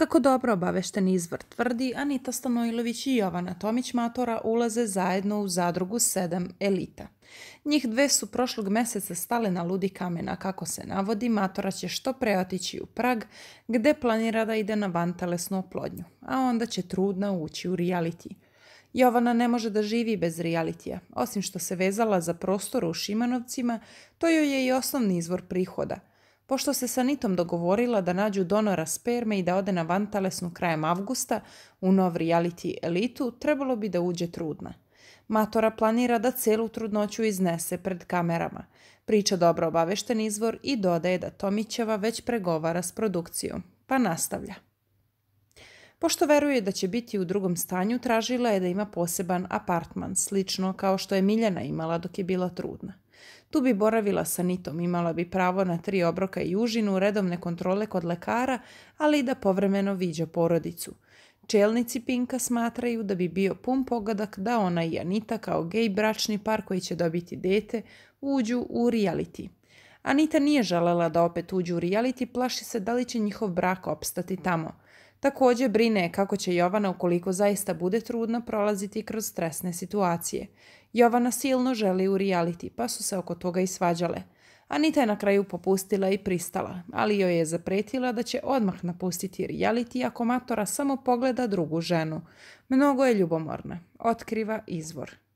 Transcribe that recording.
Kako dobro obavešten izvor tvrdi, Anita Stanojlović i Jovana Tomić-Matora ulaze zajedno u zadrugu sedam elita. Njih dve su prošlog mjeseca stale na ludi kamena, kako se navodi, Matora će što pre otići u Prag, gde planira da ide na vantelesnu oplodnju, a onda će trudna ući u realiti. Jovana ne može da živi bez realitija. Osim što se vezala za prostor u Šimanovcima, to joj je i osnovni izvor prihoda – Pošto se sa Nitom dogovorila da nađu donora sperme i da ode na vantalesnu krajem avgusta u nov reality elitu, trebalo bi da uđe trudna. Matora planira da celu trudnoću iznese pred kamerama. Priča dobro obavešten izvor i dodaje da Tomićeva već pregovara s produkcijom. Pa nastavlja. Pošto veruje da će biti u drugom stanju, tražila je da ima poseban apartman, slično kao što je Miljana imala dok je bila trudna. Tu bi boravila sa nitom, imala bi pravo na tri obroka i užinu, redovne kontrole kod lekara, ali i da povremeno viđa porodicu. Čelnici Pinka smatraju da bi bio pun pogodak da ona i Anita kao gej bračni par koji će dobiti dete uđu u reality. Anita nije želela da opet uđu u reality, plaši se da li će njihov brak opstati tamo. Također brine kako će Jovana ukoliko zaista bude trudna prolaziti kroz stresne situacije. Jovana silno želi u reality, pa su se oko toga i svađale. Anita je na kraju popustila i pristala, ali joj je zapretila da će odmah napustiti reality ako Matora samo pogleda drugu ženu. Mnogo je ljubomorna. Otkriva izvor.